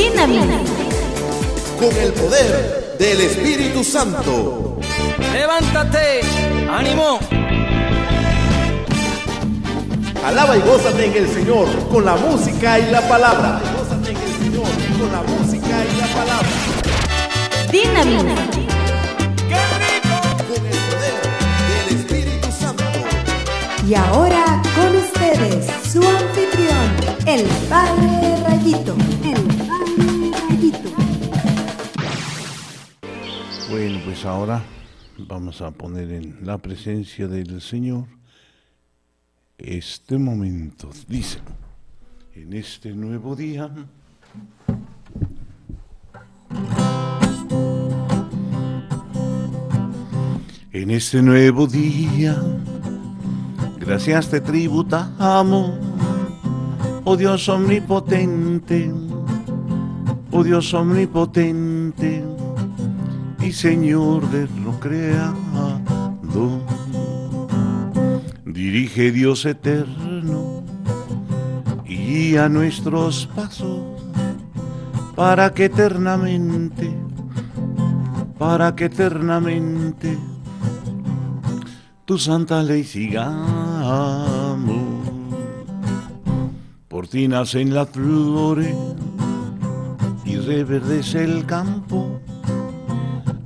Dinamita. Con el poder del Espíritu Santo. Levántate, ánimo. Alaba y gózate en el Señor con la música y la palabra. Gózate en el Señor con la música y la palabra. Dinamita. Con el poder del Espíritu Santo. Y ahora con ustedes, su anfitrión, el Padre Rayito. Bueno, pues ahora vamos a poner en la presencia del Señor este momento. Dice, en este nuevo día, en este nuevo día, gracias te tributamos, oh Dios omnipotente, oh Dios omnipotente y Señor de lo creado. Dirige Dios eterno y guía nuestros pasos para que eternamente, para que eternamente tu santa ley sigamos. Por ti en las flores y reverdece el campo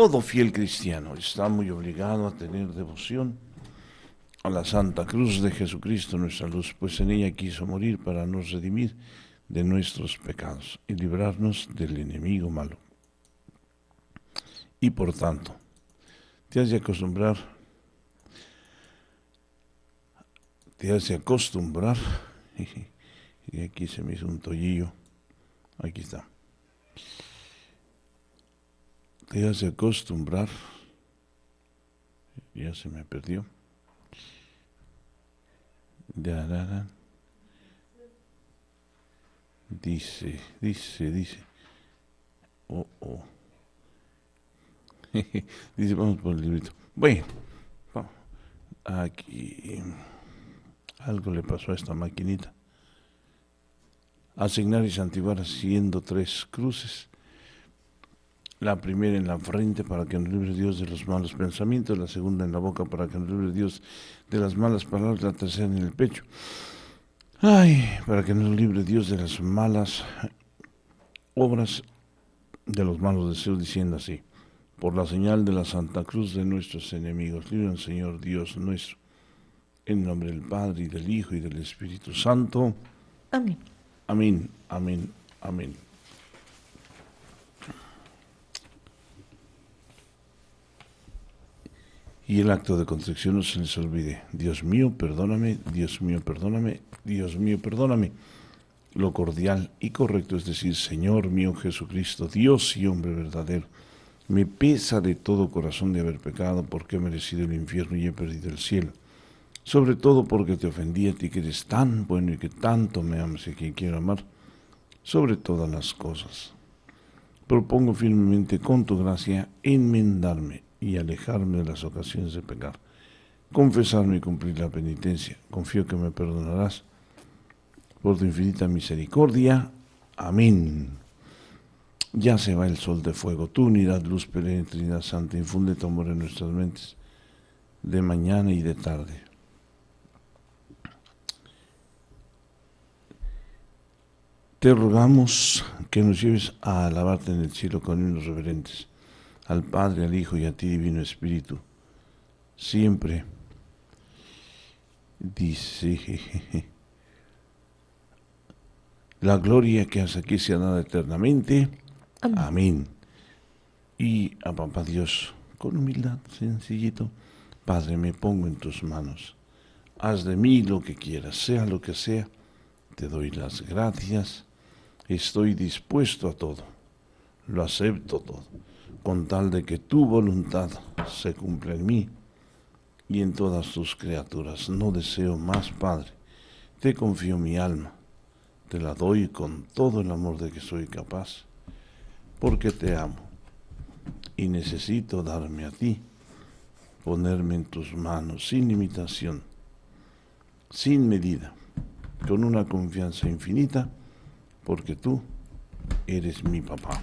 todo fiel cristiano está muy obligado a tener devoción a la Santa Cruz de Jesucristo, nuestra luz, pues en ella quiso morir para nos redimir de nuestros pecados y librarnos del enemigo malo. Y por tanto, te has de acostumbrar, te has de acostumbrar, y aquí se me hizo un tollillo, aquí está te de acostumbrar. Ya se me perdió. Dice, dice, dice. Oh, oh. dice, vamos por el librito. Bueno, aquí algo le pasó a esta maquinita. Asignar y santiguar haciendo tres cruces la primera en la frente para que nos libre Dios de los malos pensamientos, la segunda en la boca para que nos libre Dios de las malas palabras, la tercera en el pecho. Ay, para que nos libre Dios de las malas obras, de los malos deseos, diciendo así, por la señal de la Santa Cruz de nuestros enemigos, libre Señor Dios nuestro, en nombre del Padre y del Hijo y del Espíritu Santo. Amén. Amén, amén, amén. y el acto de contrición no se les olvide. Dios mío, perdóname, Dios mío, perdóname, Dios mío, perdóname. Lo cordial y correcto es decir, Señor mío Jesucristo, Dios y hombre verdadero, me pesa de todo corazón de haber pecado porque he merecido el infierno y he perdido el cielo. Sobre todo porque te ofendí a ti que eres tan bueno y que tanto me amas y que quiero amar sobre todas las cosas. Propongo firmemente con tu gracia enmendarme y alejarme de las ocasiones de pecar. Confesarme y cumplir la penitencia. Confío que me perdonarás por tu infinita misericordia. Amén. Ya se va el sol de fuego. Tú unidad, luz perenne, Trinidad Santa. Infunde tu amor en nuestras mentes de mañana y de tarde. Te rogamos que nos lleves a alabarte en el cielo con unos reverentes al Padre, al Hijo y a ti, Divino Espíritu, siempre dice, la gloria que has aquí sea dado eternamente. Amén. Amén. Y a Papá Dios, con humildad, sencillito, Padre, me pongo en tus manos. Haz de mí lo que quieras, sea lo que sea. Te doy las gracias. Estoy dispuesto a todo. Lo acepto todo con tal de que tu voluntad se cumpla en mí y en todas tus criaturas. No deseo más, Padre. Te confío mi alma. Te la doy con todo el amor de que soy capaz, porque te amo y necesito darme a ti, ponerme en tus manos sin limitación, sin medida, con una confianza infinita, porque tú eres mi papá.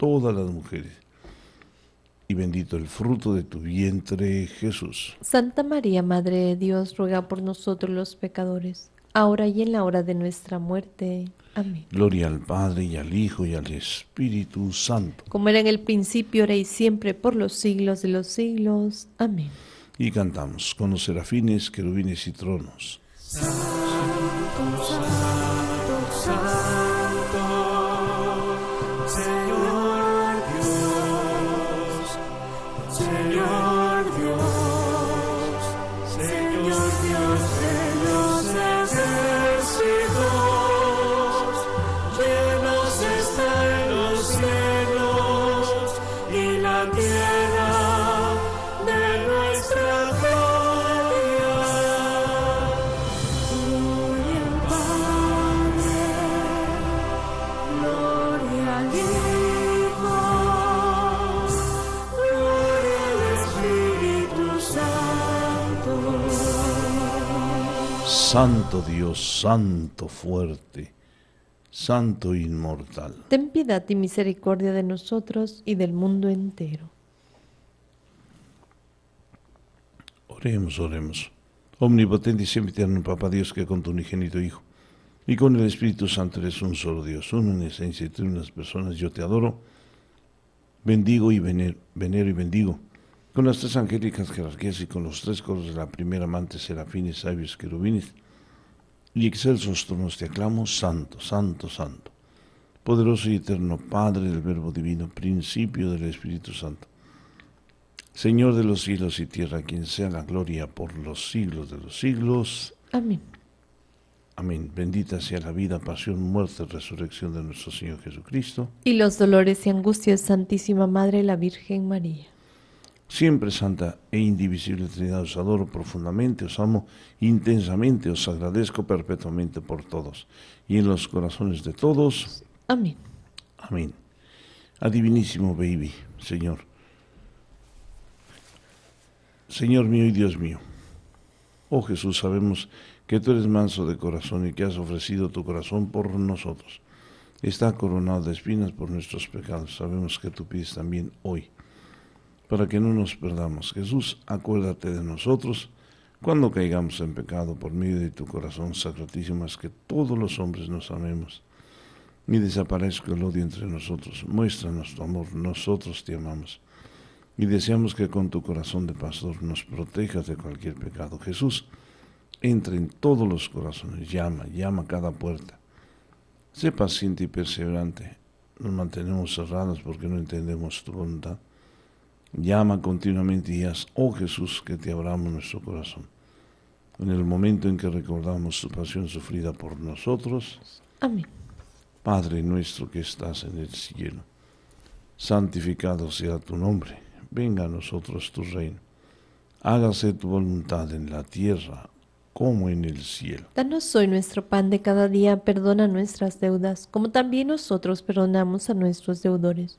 todas las mujeres. Y bendito el fruto de tu vientre, Jesús. Santa María, Madre de Dios, ruega por nosotros los pecadores, ahora y en la hora de nuestra muerte. Amén. Gloria al Padre y al Hijo y al Espíritu Santo. Como era en el principio, ahora y siempre, por los siglos de los siglos. Amén. Y cantamos con los serafines, querubines y tronos. Santo, santo, santo. Santo Dios, Santo fuerte, Santo inmortal. Ten piedad y misericordia de nosotros y del mundo entero. Oremos, oremos. Omnipotente y siempre eterno, Papa Dios, que con tu unigénito Hijo y con el Espíritu Santo eres un solo Dios, uno en esencia y tres en las personas, yo te adoro, bendigo y venero y bendigo con las tres angélicas jerarquías y con los tres coros de la primera amante, serafines, sabios, querubines, y excelsos tronos te aclamo, santo, santo, santo, poderoso y eterno Padre del Verbo Divino, principio del Espíritu Santo, Señor de los cielos y tierra, quien sea la gloria por los siglos de los siglos. Amén. Amén. Bendita sea la vida, pasión, muerte, y resurrección de nuestro Señor Jesucristo. Y los dolores y angustias, Santísima Madre, la Virgen María Siempre, Santa e indivisible Trinidad, os adoro profundamente, os amo intensamente, os agradezco perpetuamente por todos y en los corazones de todos. Amén. Amén. Adivinísimo, baby, Señor. Señor mío y Dios mío. Oh Jesús, sabemos que tú eres manso de corazón y que has ofrecido tu corazón por nosotros. Está coronado de espinas por nuestros pecados. Sabemos que tú pides también hoy para que no nos perdamos. Jesús, acuérdate de nosotros cuando caigamos en pecado por medio de tu corazón sacratísimo, es que todos los hombres nos amemos y desaparezca el odio entre nosotros. Muéstranos tu amor, nosotros te amamos. Y deseamos que con tu corazón de pastor nos protejas de cualquier pecado. Jesús, entra en todos los corazones, llama, llama a cada puerta. Sé paciente y perseverante. Nos mantenemos cerrados porque no entendemos tu voluntad Llama continuamente y digas, oh Jesús, que te abramos nuestro corazón. En el momento en que recordamos su pasión sufrida por nosotros. Amén. Padre nuestro que estás en el cielo, santificado sea tu nombre. Venga a nosotros tu reino. Hágase tu voluntad en la tierra como en el cielo. Danos hoy nuestro pan de cada día, perdona nuestras deudas, como también nosotros perdonamos a nuestros deudores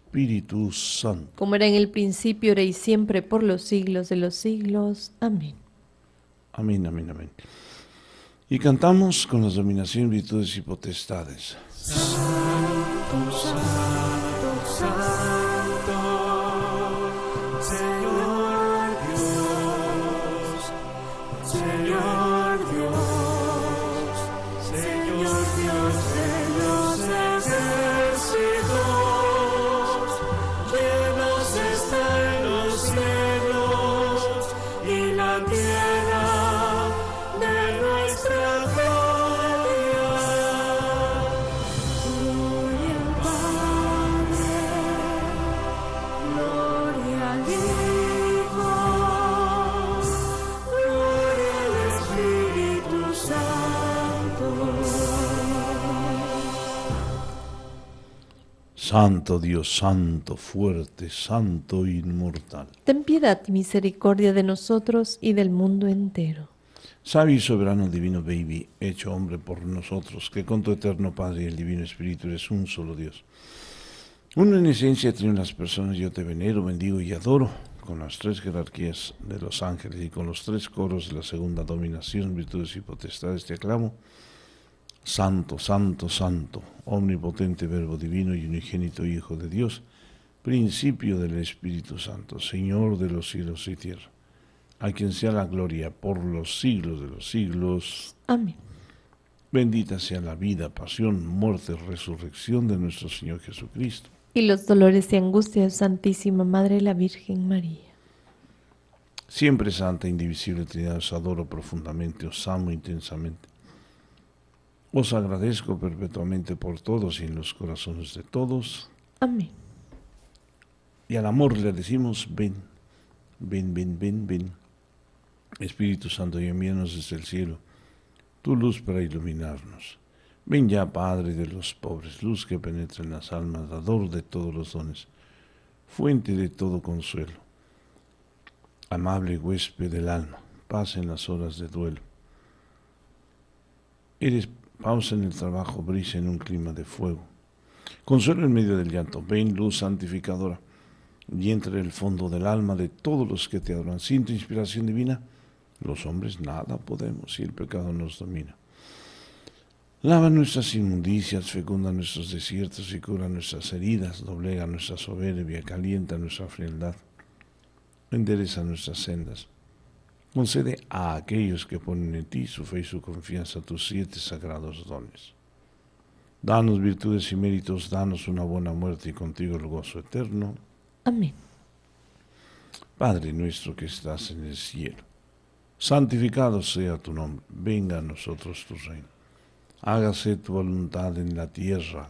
Espíritu Santo. Como era en el principio, era y siempre, por los siglos de los siglos. Amén. Amén, amén, amén. Y cantamos con las dominaciones, virtudes y potestades. Santo, santo, santo. Santo Dios, Santo, fuerte, Santo, inmortal. Ten piedad y misericordia de nosotros y del mundo entero. Sabio y soberano divino Baby, hecho hombre por nosotros, que con tu eterno Padre y el Divino Espíritu eres un solo Dios. Uno en esencia tiene las personas, yo te venero, bendigo y adoro, con las tres jerarquías de los ángeles y con los tres coros de la segunda dominación, virtudes y potestades te aclamo. Santo, santo, santo, omnipotente Verbo Divino y unigénito Hijo de Dios, principio del Espíritu Santo, Señor de los cielos y tierra, a quien sea la gloria por los siglos de los siglos. Amén. Bendita sea la vida, pasión, muerte, resurrección de nuestro Señor Jesucristo. Y los dolores y angustias, Santísima Madre la Virgen María. Siempre Santa, indivisible Trinidad, os adoro profundamente, os amo intensamente os agradezco perpetuamente por todos y en los corazones de todos. Amén. Y al amor le decimos, ven, ven, ven, ven, ven. Espíritu Santo, y envíanos desde el cielo tu luz para iluminarnos. Ven ya, Padre de los pobres, luz que penetra en las almas, dador de todos los dones, fuente de todo consuelo. Amable huésped del alma, paz en las horas de duelo. Eres Pausa en el trabajo, brisa en un clima de fuego. Consuelo en medio del llanto, ven luz santificadora y entre el fondo del alma de todos los que te adoran. Sin tu inspiración divina, los hombres nada podemos si el pecado nos domina. Lava nuestras inmundicias, fecunda nuestros desiertos y cura nuestras heridas, doblega nuestra soberbia, calienta nuestra frialdad, endereza nuestras sendas. Concede a aquellos que ponen en ti su fe y su confianza tus siete sagrados dones. Danos virtudes y méritos, danos una buena muerte y contigo el gozo eterno. Amén. Padre nuestro que estás en el cielo, santificado sea tu nombre, venga a nosotros tu reino, hágase tu voluntad en la tierra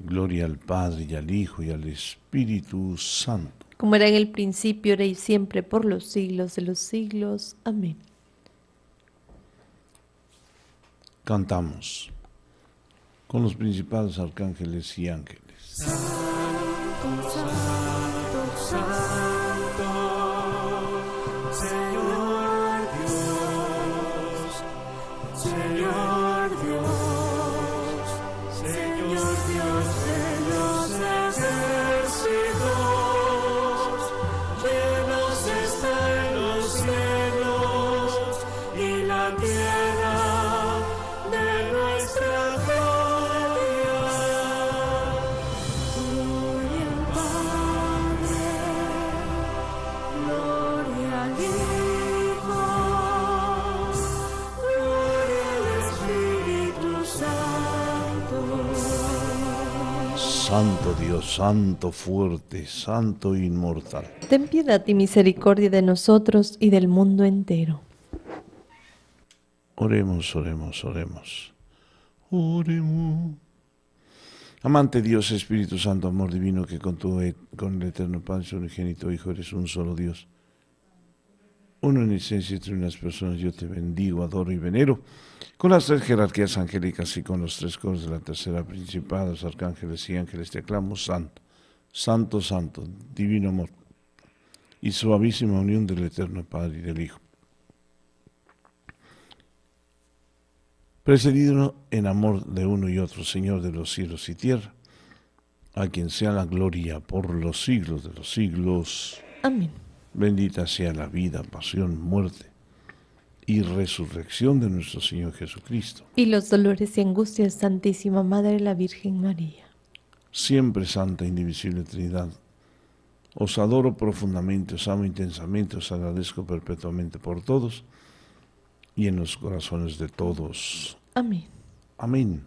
Gloria al Padre y al Hijo y al Espíritu Santo. Como era en el principio, era y siempre, por los siglos de los siglos. Amén. Cantamos con los principales arcángeles y ángeles. Santo Dios, Santo fuerte, Santo inmortal. Ten piedad y misericordia de nosotros y del mundo entero. Oremos, oremos, oremos. Oremos. Amante Dios, Espíritu Santo, amor divino, que con, tu, con el eterno Padre, unigénito Hijo, eres un solo Dios uno en esencia entre unas personas, yo te bendigo, adoro y venero, con las tres jerarquías angélicas y con los tres coros de la tercera principada, los arcángeles y ángeles, te aclamo santo, santo, santo, divino amor, y suavísima unión del Eterno Padre y del Hijo. Precedido en amor de uno y otro, Señor de los cielos y tierra, a quien sea la gloria por los siglos de los siglos. Amén. Bendita sea la vida, pasión, muerte y resurrección de nuestro Señor Jesucristo. Y los dolores y angustias, Santísima Madre la Virgen María. Siempre Santa Indivisible Trinidad, os adoro profundamente, os amo intensamente, os agradezco perpetuamente por todos y en los corazones de todos. Amén. Amén.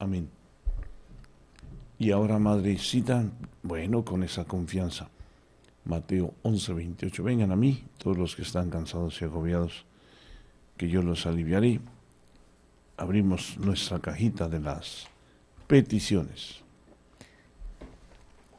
Amén. Y ahora, Madrecita, bueno, con esa confianza Mateo 11, 28. Vengan a mí todos los que están cansados y agobiados, que yo los aliviaré. Abrimos nuestra cajita de las peticiones.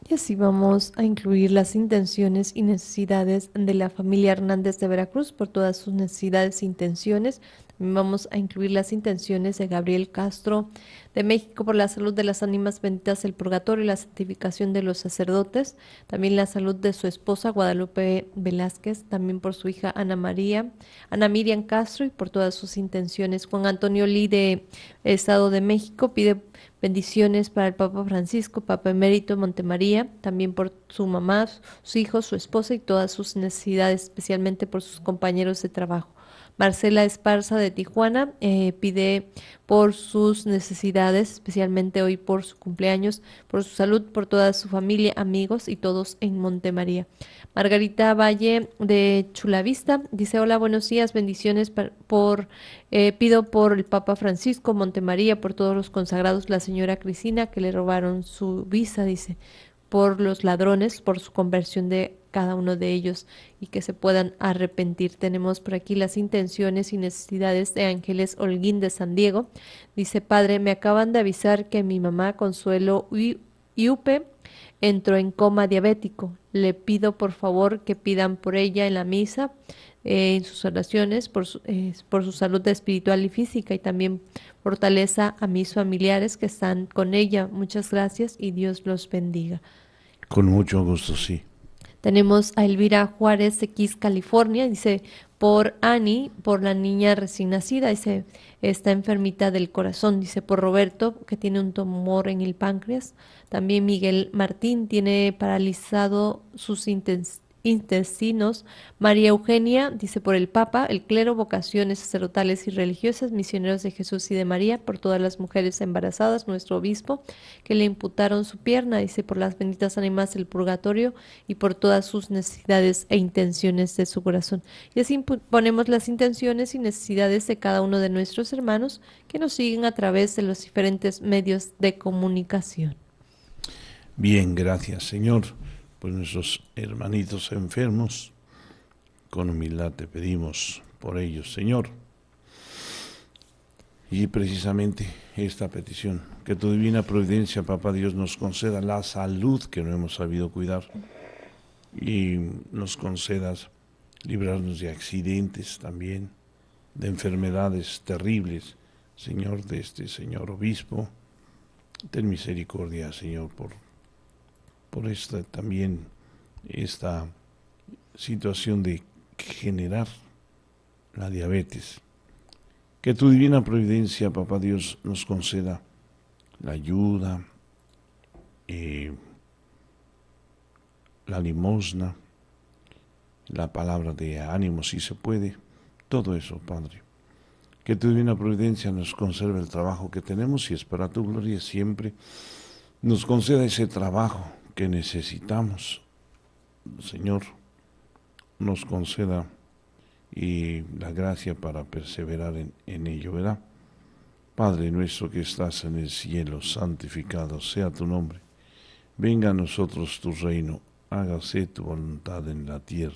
Y así vamos a incluir las intenciones y necesidades de la familia Hernández de Veracruz por todas sus necesidades e intenciones. Vamos a incluir las intenciones de Gabriel Castro de México por la salud de las ánimas benditas del purgatorio y la santificación de los sacerdotes. También la salud de su esposa Guadalupe Velázquez, también por su hija Ana María, Ana Miriam Castro y por todas sus intenciones. Juan Antonio Lee de Estado de México pide bendiciones para el Papa Francisco, Papa Emérito Montemaría, también por su mamá, su hijo, su esposa y todas sus necesidades, especialmente por sus compañeros de trabajo. Marcela Esparza de Tijuana eh, pide por sus necesidades, especialmente hoy por su cumpleaños, por su salud, por toda su familia, amigos y todos en Montemaría. Margarita Valle de Chulavista dice, hola, buenos días, bendiciones por, eh, pido por el Papa Francisco, Montemaría, por todos los consagrados, la señora Cristina, que le robaron su visa, dice por los ladrones, por su conversión de cada uno de ellos y que se puedan arrepentir. Tenemos por aquí las intenciones y necesidades de Ángeles Holguín de San Diego. Dice, Padre, me acaban de avisar que mi mamá Consuelo Iupe entró en coma diabético. Le pido por favor que pidan por ella en la misa, eh, en sus oraciones, por su, eh, por su salud espiritual y física y también fortaleza a mis familiares que están con ella. Muchas gracias y Dios los bendiga. Con mucho gusto, sí. Tenemos a Elvira Juárez X, California, dice, por Annie, por la niña recién nacida, dice, está enfermita del corazón, dice, por Roberto, que tiene un tumor en el páncreas. También Miguel Martín tiene paralizado sus intestinos intestinos. María Eugenia dice por el Papa, el clero, vocaciones sacerdotales y religiosas, misioneros de Jesús y de María, por todas las mujeres embarazadas, nuestro obispo, que le imputaron su pierna, dice por las benditas ánimas del purgatorio y por todas sus necesidades e intenciones de su corazón. Y así ponemos las intenciones y necesidades de cada uno de nuestros hermanos que nos siguen a través de los diferentes medios de comunicación. Bien, gracias, Señor por pues nuestros hermanitos enfermos. Con humildad te pedimos por ellos, Señor. Y precisamente esta petición, que tu divina providencia, Papá Dios, nos conceda la salud que no hemos sabido cuidar y nos concedas librarnos de accidentes también, de enfermedades terribles, Señor, de este Señor Obispo. Ten misericordia, Señor, por por esta también esta situación de generar la diabetes. Que tu divina providencia, papá Dios, nos conceda la ayuda, eh, la limosna, la palabra de ánimo si se puede, todo eso, Padre. Que tu divina providencia nos conserve el trabajo que tenemos y para tu gloria siempre. Nos conceda ese trabajo que necesitamos, Señor, nos conceda y la gracia para perseverar en, en ello, ¿verdad? Padre nuestro que estás en el cielo, santificado sea tu nombre. Venga a nosotros tu reino, hágase tu voluntad en la tierra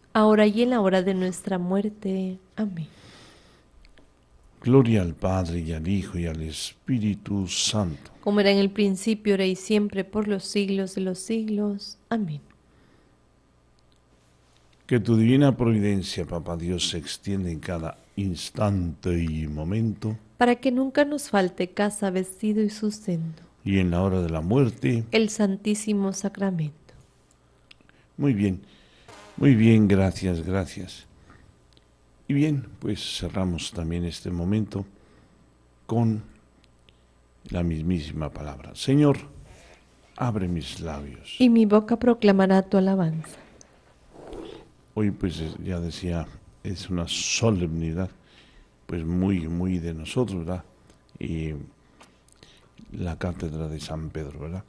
ahora y en la hora de nuestra muerte. Amén. Gloria al Padre y al Hijo y al Espíritu Santo. Como era en el principio, era y siempre, por los siglos de los siglos. Amén. Que tu divina providencia, Papá Dios, se extienda en cada instante y momento. Para que nunca nos falte casa, vestido y sustento. Y en la hora de la muerte. El Santísimo Sacramento. Muy bien. Muy bien, gracias, gracias. Y bien, pues cerramos también este momento con la mismísima palabra. Señor, abre mis labios. Y mi boca proclamará tu alabanza. Hoy pues ya decía, es una solemnidad pues muy, muy de nosotros, ¿verdad? Y la cátedra de San Pedro, ¿verdad?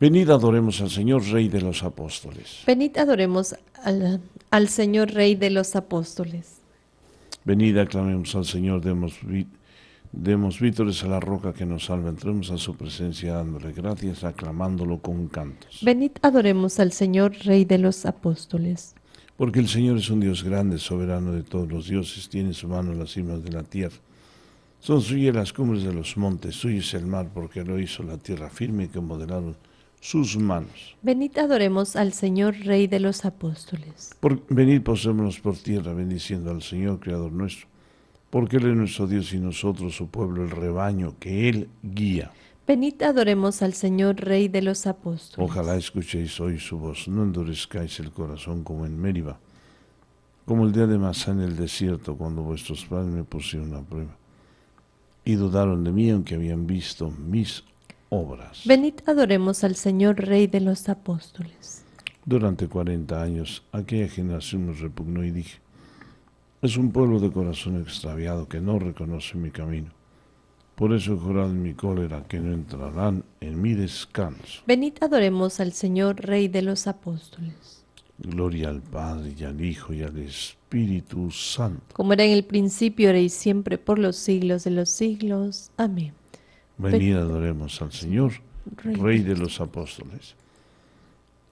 Venid adoremos al Señor Rey de los Apóstoles. Venid adoremos al, Señor Rey de los Apóstoles. Venid aclamemos al Señor, demos, demos vítores a la roca que nos salva, entremos a su presencia dándole gracias, aclamándolo con cantos. Venid adoremos al Señor Rey de los Apóstoles. Porque el Señor es un Dios grande, soberano de todos los dioses, tiene en su mano las cimas de la tierra. Son suyas las cumbres de los montes, suyo es el mar, porque lo hizo la tierra firme que modelaron sus manos. Venid adoremos al Señor, Rey de los Apóstoles. venid posémonos por tierra, bendiciendo al Señor, Creador nuestro, porque Él es nuestro Dios y nosotros, su pueblo, el rebaño que Él guía. Venid adoremos al Señor, Rey de los Apóstoles. Ojalá escuchéis hoy su voz, no endurezcáis el corazón como en Meriba, como el día de Masá en el desierto, cuando vuestros padres me pusieron a prueba. Y dudaron de mí, aunque habían visto mis obras. Venid adoremos al Señor Rey de los Apóstoles. Durante 40 años aquella generación me repugnó y dije, es un pueblo de corazón extraviado que no reconoce mi camino. Por eso he en mi cólera que no entrarán en mi descanso. Venid adoremos al Señor Rey de los Apóstoles. Gloria al Padre y al Hijo y al Espíritu Santo. Como era en el principio, era y siempre, por los siglos de los siglos. Amén. Venid, adoremos al Señor, Rey de los apóstoles.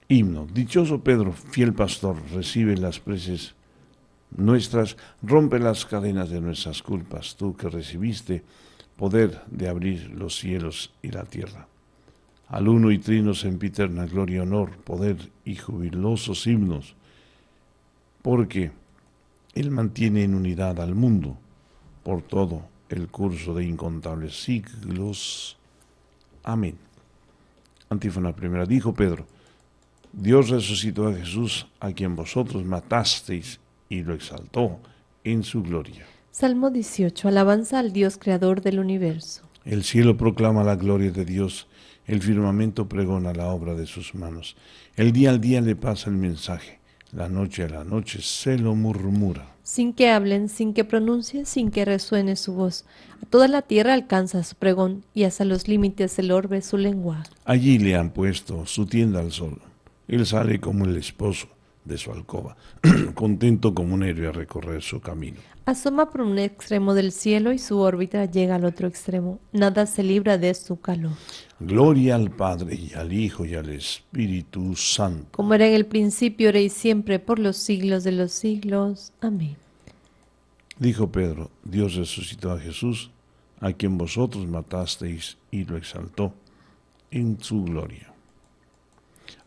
Himno. Dichoso Pedro, fiel pastor, recibe las preces nuestras, rompe las cadenas de nuestras culpas, tú que recibiste poder de abrir los cielos y la tierra. Al uno y trino sempiterna gloria, honor, poder y jubilosos himnos, porque Él mantiene en unidad al mundo por todo el curso de incontables siglos. Amén. Antífona primera. Dijo Pedro, Dios resucitó a Jesús, a quien vosotros matasteis, y lo exaltó en su gloria. Salmo 18. Alabanza al Dios creador del universo. El cielo proclama la gloria de Dios, el firmamento pregona la obra de sus manos. El día al día le pasa el mensaje la noche a la noche se lo murmura. Sin que hablen, sin que pronuncien, sin que resuene su voz. A toda la tierra alcanza su pregón y hasta los límites del orbe su lengua. Allí le han puesto su tienda al sol. Él sale como el esposo de su alcoba, contento como un héroe a recorrer su camino. Asoma por un extremo del cielo y su órbita llega al otro extremo. Nada se libra de su calor. Gloria al Padre y al Hijo y al Espíritu Santo. Como era en el principio, ahora y siempre, por los siglos de los siglos. Amén. Dijo Pedro, Dios resucitó a Jesús, a quien vosotros matasteis y lo exaltó en su gloria.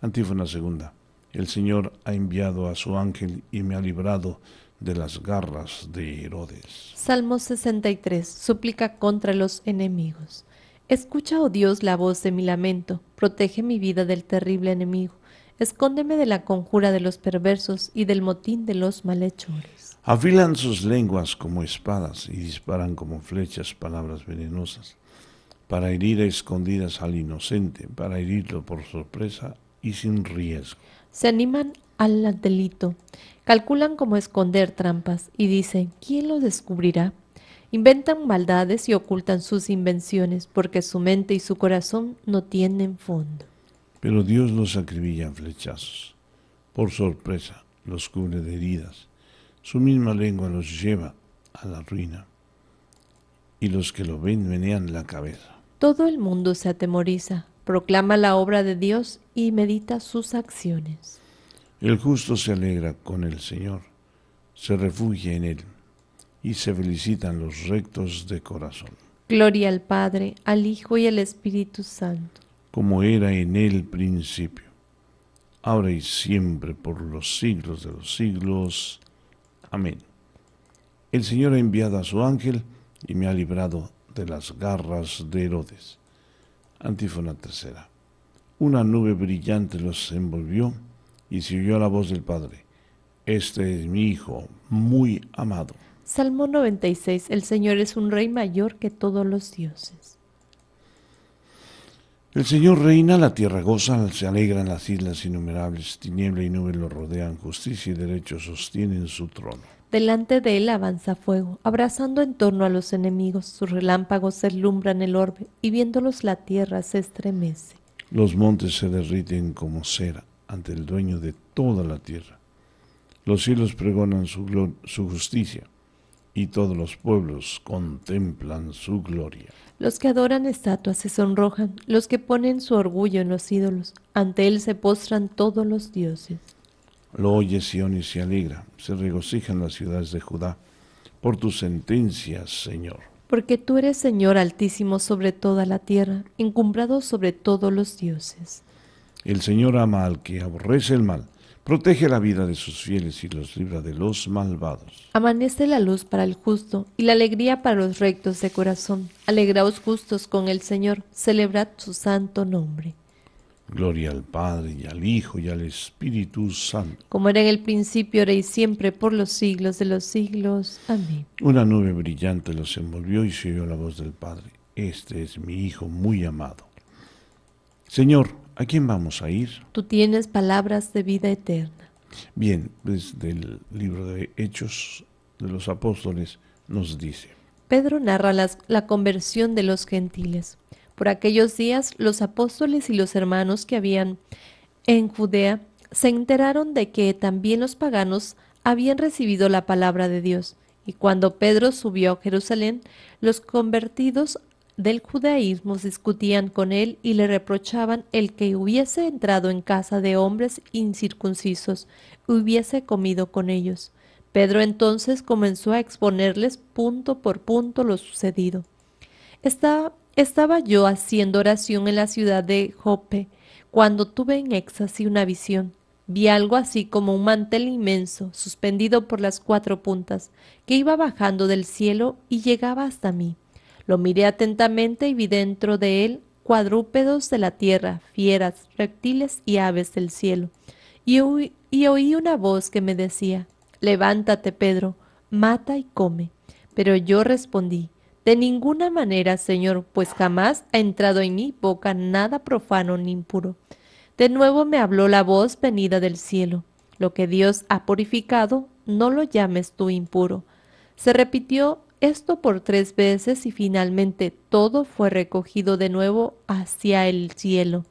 Antífona segunda. El Señor ha enviado a su ángel y me ha librado de las garras de Herodes. Salmo 63. Súplica contra los enemigos. Escucha, oh Dios, la voz de mi lamento, protege mi vida del terrible enemigo, escóndeme de la conjura de los perversos y del motín de los malhechores. Afilan sus lenguas como espadas y disparan como flechas palabras venenosas, para herir a escondidas al inocente, para herirlo por sorpresa y sin riesgo. Se animan al delito, calculan como esconder trampas y dicen, ¿quién lo descubrirá? Inventan maldades y ocultan sus invenciones porque su mente y su corazón no tienen fondo. Pero Dios los acribilla en flechazos. Por sorpresa, los cubre de heridas. Su misma lengua los lleva a la ruina. Y los que lo ven menean la cabeza. Todo el mundo se atemoriza, proclama la obra de Dios y medita sus acciones. El justo se alegra con el Señor, se refugia en él y se felicitan los rectos de corazón. Gloria al Padre, al Hijo y al Espíritu Santo. Como era en el principio, ahora y siempre, por los siglos de los siglos. Amén. El Señor ha enviado a su ángel y me ha librado de las garras de Herodes. Antífona tercera. Una nube brillante los envolvió y se oyó la voz del Padre. Este es mi Hijo, muy amado. Salmo 96. El Señor es un rey mayor que todos los dioses. El Señor reina, la tierra goza, se alegran las islas innumerables, tiniebla y nube lo rodean, justicia y derecho sostienen su trono. Delante de él avanza fuego, abrazando en torno a los enemigos, sus relámpagos se deslumbran el orbe, y viéndolos la tierra se estremece. Los montes se derriten como cera ante el dueño de toda la tierra. Los cielos pregonan su justicia y todos los pueblos contemplan su gloria. Los que adoran estatuas se sonrojan, los que ponen su orgullo en los ídolos, ante él se postran todos los dioses. Lo oye Sión y se alegra, se regocijan las ciudades de Judá, por tus sentencias, Señor. Porque tú eres Señor altísimo sobre toda la tierra, encumbrado sobre todos los dioses. El Señor ama al que aborrece el mal Protege la vida de sus fieles y los libra de los malvados. Amanece la luz para el justo y la alegría para los rectos de corazón. Alegraos justos con el Señor, celebrad su santo nombre. Gloria al Padre y al Hijo y al Espíritu Santo. Como era en el principio, ahora y siempre, por los siglos de los siglos. Amén. Una nube brillante los envolvió y se oyó la voz del Padre. Este es mi Hijo muy amado. Señor, ¿A quién vamos a ir? Tú tienes palabras de vida eterna. Bien, desde pues, el libro de Hechos de los Apóstoles nos dice. Pedro narra la conversión de los gentiles. Por aquellos días los apóstoles y los hermanos que habían en Judea se enteraron de que también los paganos habían recibido la palabra de Dios. Y cuando Pedro subió a Jerusalén, los convertidos del judaísmo discutían con él y le reprochaban el que hubiese entrado en casa de hombres incircuncisos, hubiese comido con ellos. Pedro entonces comenzó a exponerles punto por punto lo sucedido. Estaba, estaba yo haciendo oración en la ciudad de Jope, cuando tuve en éxtasis una visión. Vi algo así como un mantel inmenso, suspendido por las cuatro puntas, que iba bajando del cielo y llegaba hasta mí. Lo miré atentamente y vi dentro de él cuadrúpedos de la tierra, fieras, reptiles y aves del cielo. Y, oí una voz que me decía, Levántate, Pedro, mata y come. Pero yo respondí, De ninguna manera, Señor, pues jamás ha entrado en mi boca nada profano ni impuro. De nuevo me habló la voz venida del cielo, Lo que Dios ha purificado, no lo llames tú impuro. Se repitió esto por tres veces y finalmente todo fue recogido de nuevo hacia el cielo.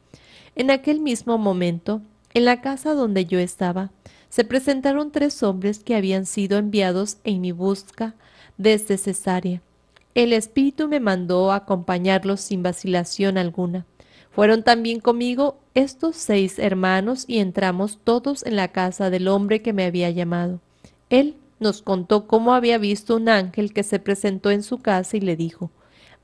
En aquel mismo momento, en la casa donde yo estaba, se presentaron tres hombres que habían sido enviados en mi busca desde Cesarea. El Espíritu me mandó acompañarlos sin vacilación alguna. Fueron también conmigo estos seis hermanos y entramos todos en la casa del hombre que me había llamado. Él nos contó cómo había visto un ángel que se presentó en su casa y le dijo,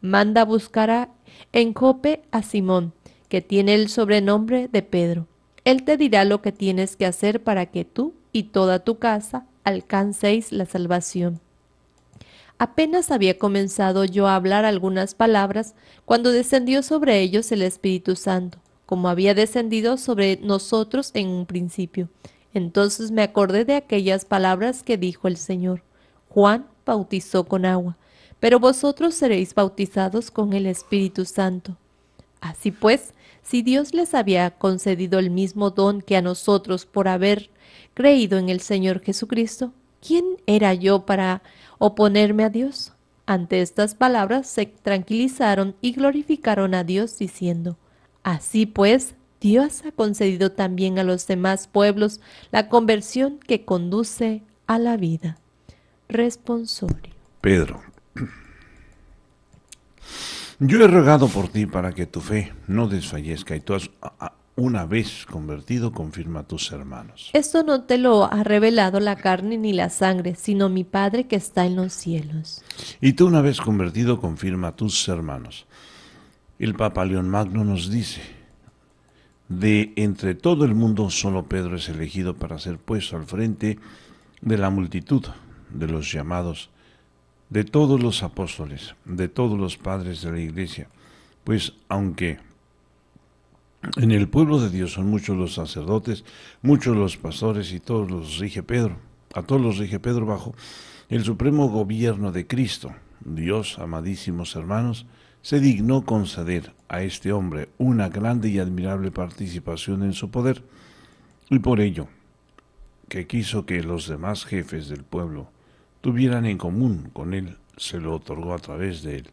manda buscar en Jope a Simón, que tiene el sobrenombre de Pedro. Él te dirá lo que tienes que hacer para que tú y toda tu casa alcancéis la salvación. Apenas había comenzado yo a hablar algunas palabras cuando descendió sobre ellos el Espíritu Santo, como había descendido sobre nosotros en un principio. Entonces me acordé de aquellas palabras que dijo el Señor. Juan bautizó con agua, pero vosotros seréis bautizados con el Espíritu Santo. Así pues, si Dios les había concedido el mismo don que a nosotros por haber creído en el Señor Jesucristo, ¿quién era yo para oponerme a Dios? Ante estas palabras se tranquilizaron y glorificaron a Dios diciendo, Así pues, Dios ha concedido también a los demás pueblos la conversión que conduce a la vida. Responsorio. Pedro, yo he rogado por ti para que tu fe no desfallezca y tú has, una vez convertido, confirma a tus hermanos. Esto no te lo ha revelado la carne ni la sangre, sino mi Padre que está en los cielos. Y tú una vez convertido, confirma a tus hermanos. El Papa León Magno nos dice, de entre todo el mundo solo Pedro es elegido para ser puesto al frente de la multitud de los llamados, de todos los apóstoles, de todos los padres de la iglesia, pues aunque en el pueblo de Dios son muchos los sacerdotes, muchos los pastores y todos los rige Pedro, a todos los rige Pedro bajo el supremo gobierno de Cristo. Dios, amadísimos hermanos, se dignó conceder a este hombre una grande y admirable participación en su poder, y por ello que quiso que los demás jefes del pueblo tuvieran en común con él, se lo otorgó a través de él.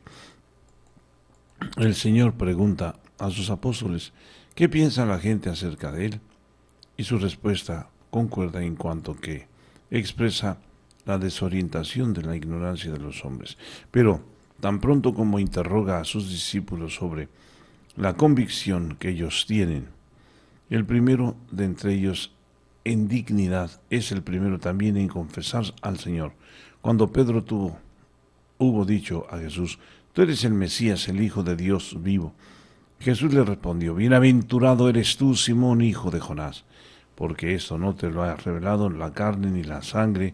El Señor pregunta a sus apóstoles, ¿qué piensa la gente acerca de él? Y su respuesta concuerda en cuanto que expresa la desorientación de la ignorancia de los hombres. Pero tan pronto como interroga a sus discípulos sobre la convicción que ellos tienen. El primero de entre ellos en dignidad es el primero también en confesar al Señor. Cuando Pedro tuvo, hubo dicho a Jesús, tú eres el Mesías, el Hijo de Dios vivo. Jesús le respondió, bienaventurado eres tú, Simón, hijo de Jonás, porque esto no te lo ha revelado la carne ni la sangre,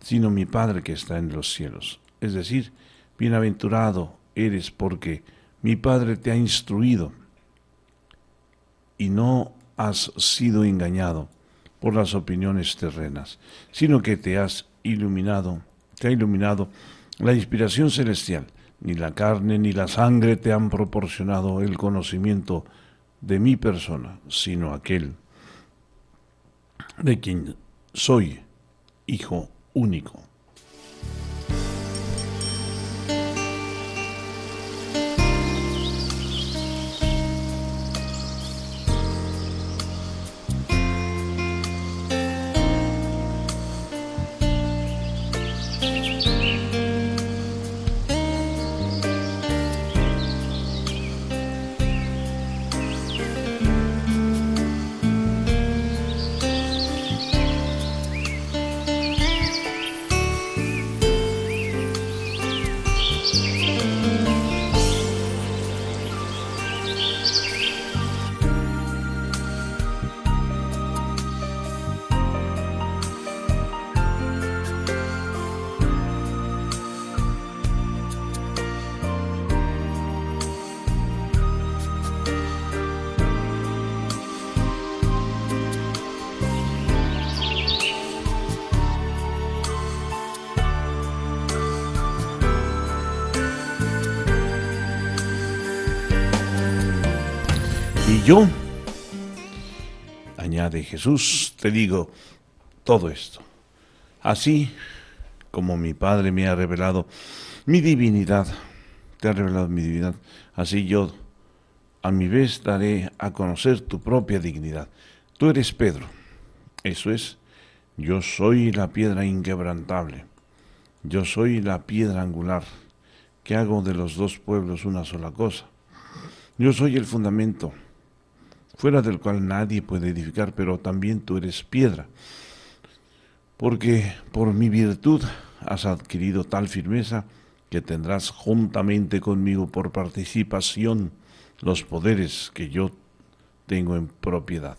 sino mi Padre que está en los cielos. Es decir, Bienaventurado eres porque mi Padre te ha instruido y no has sido engañado por las opiniones terrenas, sino que te has iluminado, te ha iluminado la inspiración celestial. Ni la carne ni la sangre te han proporcionado el conocimiento de mi persona, sino aquel de quien soy hijo único. yo, añade Jesús, te digo todo esto. Así como mi Padre me ha revelado mi divinidad, te ha revelado mi divinidad, así yo a mi vez daré a conocer tu propia dignidad. Tú eres Pedro, eso es, yo soy la piedra inquebrantable, yo soy la piedra angular, que hago de los dos pueblos una sola cosa. Yo soy el fundamento fuera del cual nadie puede edificar, pero también tú eres piedra, porque por mi virtud has adquirido tal firmeza que tendrás juntamente conmigo por participación los poderes que yo tengo en propiedad.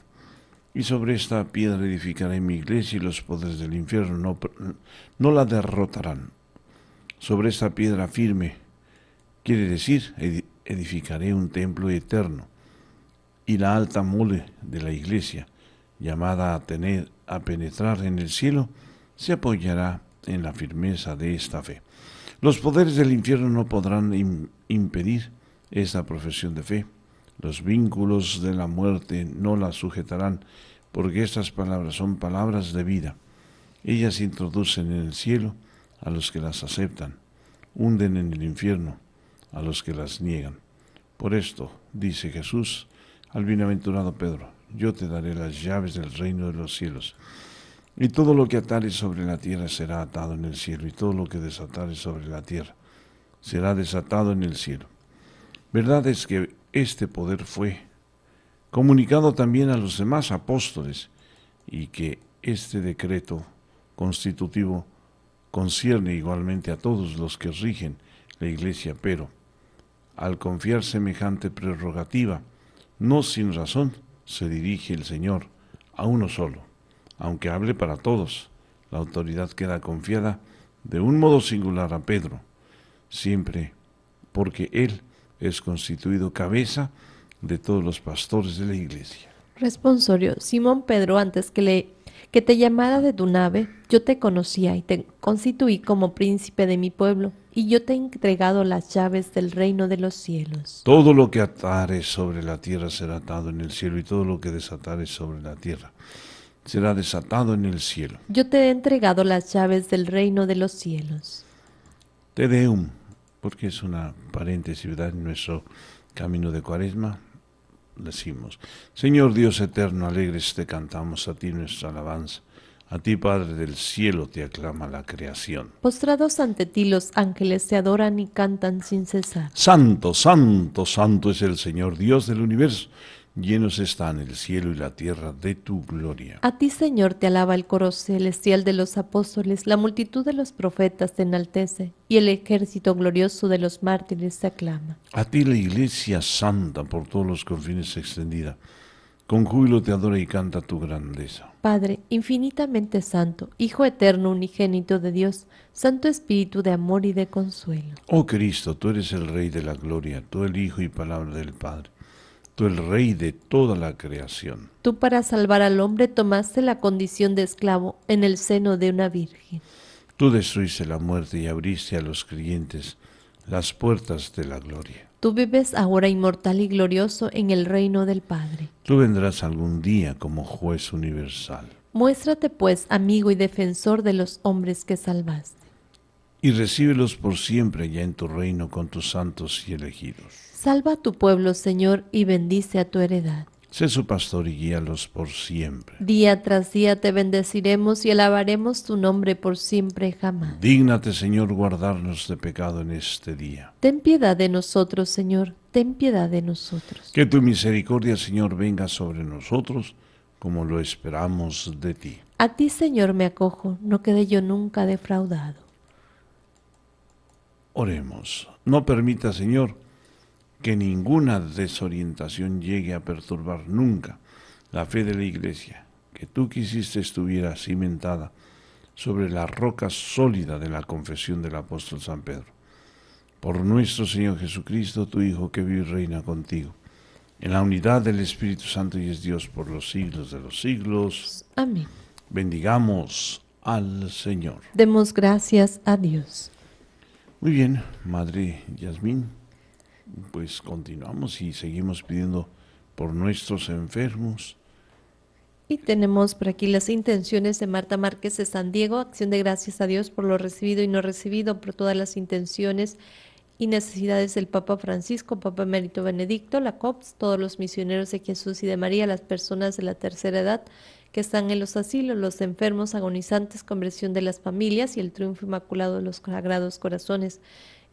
Y sobre esta piedra edificaré mi iglesia y los poderes del infierno no, la derrotarán. Sobre esta piedra firme, quiere decir, edificaré un templo eterno y la alta mole de la iglesia, llamada a, tener, a penetrar en el cielo, se apoyará en la firmeza de esta fe. Los poderes del infierno no podrán impedir esta profesión de fe. Los vínculos de la muerte no la sujetarán, porque estas palabras son palabras de vida. Ellas introducen en el cielo a los que las aceptan, hunden en el infierno a los que las niegan. Por esto, dice Jesús, al bienaventurado Pedro, yo te daré las llaves del reino de los cielos. Y todo lo que atares sobre la tierra será atado en el cielo, y todo lo que desatares sobre la tierra será desatado en el cielo. Verdad es que este poder fue comunicado también a los demás apóstoles, y que este decreto constitutivo concierne igualmente a todos los que rigen la iglesia, pero al confiar semejante prerrogativa no sin razón se dirige el Señor a uno solo, aunque hable para todos. La autoridad queda confiada de un modo singular a Pedro, siempre porque él es constituido cabeza de todos los pastores de la iglesia. Responsorio, Simón Pedro, antes que, le, que te llamara de tu nave, yo te conocía y te constituí como príncipe de mi pueblo y yo te he entregado las llaves del reino de los cielos. Todo lo que atares sobre la tierra será atado en el cielo, y todo lo que desatares sobre la tierra será desatado en el cielo. Yo te he entregado las llaves del reino de los cielos. Te deum, porque es una paréntesis ¿verdad? en nuestro camino de cuaresma, decimos, Señor Dios eterno, alegres te cantamos a ti nuestra alabanza a ti, Padre del cielo, te aclama la creación. Postrados ante ti los ángeles se adoran y cantan sin cesar. Santo, santo, santo es el Señor Dios del universo. Llenos están el cielo y la tierra de tu gloria. A ti, Señor, te alaba el coro celestial de los apóstoles, la multitud de los profetas te enaltece, y el ejército glorioso de los mártires te aclama. A ti la iglesia santa por todos los confines extendida con júbilo te adora y canta tu grandeza. Padre, infinitamente santo, Hijo eterno, unigénito de Dios, Santo Espíritu de amor y de consuelo. Oh Cristo, tú eres el Rey de la gloria, tú el Hijo y palabra del Padre, tú el Rey de toda la creación. Tú para salvar al hombre tomaste la condición de esclavo en el seno de una virgen. Tú destruiste la muerte y abriste a los creyentes las puertas de la gloria. Tú vives ahora inmortal y glorioso en el reino del Padre. Tú vendrás algún día como juez universal. Muéstrate pues amigo y defensor de los hombres que salvaste. Y recíbelos por siempre ya en tu reino con tus santos y elegidos. Salva a tu pueblo, Señor, y bendice a tu heredad. Sé su pastor y guíalos por siempre. Día tras día te bendeciremos y alabaremos tu nombre por siempre jamás. Dígnate, Señor, guardarnos de pecado en este día. Ten piedad de nosotros, Señor, ten piedad de nosotros. Que tu misericordia, Señor, venga sobre nosotros, como lo esperamos de ti. A ti, Señor, me acojo, no quede yo nunca defraudado. Oremos. No permita, Señor, que ninguna desorientación llegue a perturbar nunca la fe de la Iglesia, que tú quisiste estuviera cimentada sobre la roca sólida de la confesión del apóstol San Pedro. Por nuestro Señor Jesucristo, tu Hijo, que vive y reina contigo, en la unidad del Espíritu Santo y es Dios por los siglos de los siglos. Amén. Bendigamos al Señor. Demos gracias a Dios. Muy bien, Madre Yasmín pues continuamos y seguimos pidiendo por nuestros enfermos. Y tenemos por aquí las intenciones de Marta Márquez de San Diego, acción de gracias a Dios por lo recibido y no recibido, por todas las intenciones y necesidades del Papa Francisco, Papa Emérito Benedicto, la COPS, todos los misioneros de Jesús y de María, las personas de la tercera edad que están en los asilos, los enfermos agonizantes, conversión de las familias y el triunfo inmaculado de los sagrados corazones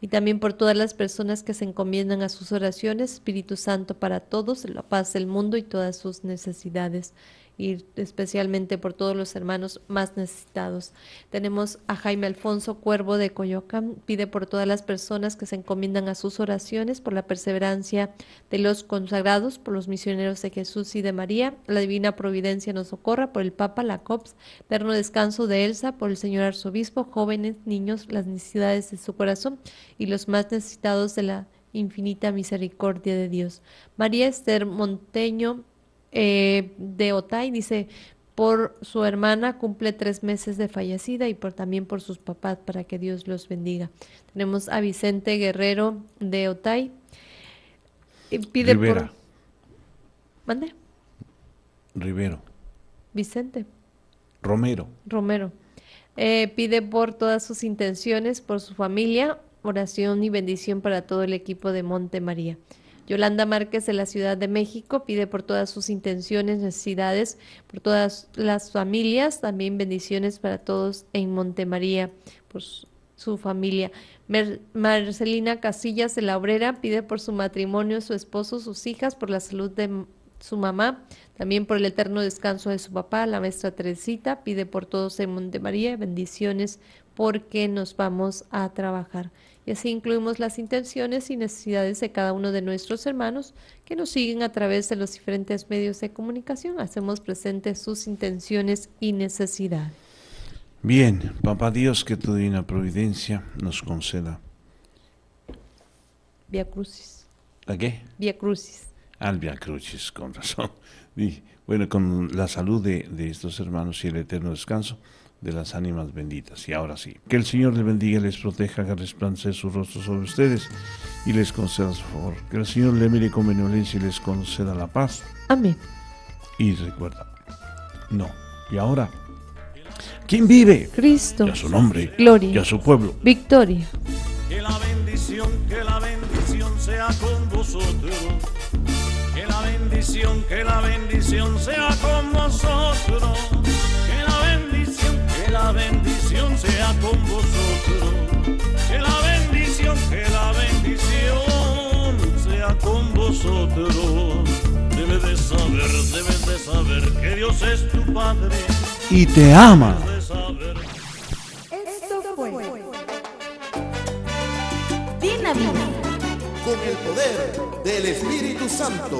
y también por todas las personas que se encomiendan a sus oraciones. Espíritu Santo para todos, la paz del mundo y todas sus necesidades y especialmente por todos los hermanos más necesitados. Tenemos a Jaime Alfonso Cuervo de Coyoacán, pide por todas las personas que se encomiendan a sus oraciones, por la perseverancia de los consagrados, por los misioneros de Jesús y de María, la divina providencia nos socorra, por el Papa, la COPS, eterno descanso de Elsa, por el señor arzobispo, jóvenes, niños, las necesidades de su corazón y los más necesitados de la infinita misericordia de Dios. María Esther Monteño eh, de Otay dice, por su hermana cumple tres meses de fallecida y por, también por sus papás, para que Dios los bendiga. Tenemos a Vicente Guerrero de Otay. Pide Rivera. por... ¿Mande? Rivero. Vicente. Romero. Romero. Eh, pide por todas sus intenciones, por su familia, oración y bendición para todo el equipo de Monte María. Yolanda Márquez de la Ciudad de México pide por todas sus intenciones, necesidades, por todas las familias, también bendiciones para todos en Montemaría, por su familia. Marcelina Casillas de la Obrera pide por su matrimonio, su esposo, sus hijas, por la salud de su mamá, también por el eterno descanso de su papá, la maestra Teresita, pide por todos en Montemaría bendiciones porque nos vamos a trabajar y así incluimos las intenciones y necesidades de cada uno de nuestros hermanos que nos siguen a través de los diferentes medios de comunicación. Hacemos presentes sus intenciones y necesidades. Bien, papá Dios, que tu divina providencia nos conceda. Via Crucis. qué? Via Crucis. Al Via Crucis, con razón. Y bueno, con la salud de, estos hermanos y el eterno descanso de las ánimas benditas. Y ahora sí, que el Señor les bendiga, les proteja, que resplandece su rostro sobre ustedes y les conceda su favor. Que el Señor le mire con benevolencia y les conceda la paz. Amén. Y recuerda, no. Y ahora, ¿quién vive? Cristo. a su nombre. Gloria. Y a su pueblo. Victoria. Que la bendición, que la bendición sea con vosotros que la bendición sea con vosotros. Que la bendición, que la bendición sea con vosotros. Que la bendición, que la bendición sea con vosotros. Debes de saber, debes de saber que Dios es tu Padre. Y te ama. Esto fue Con el poder del Espíritu Santo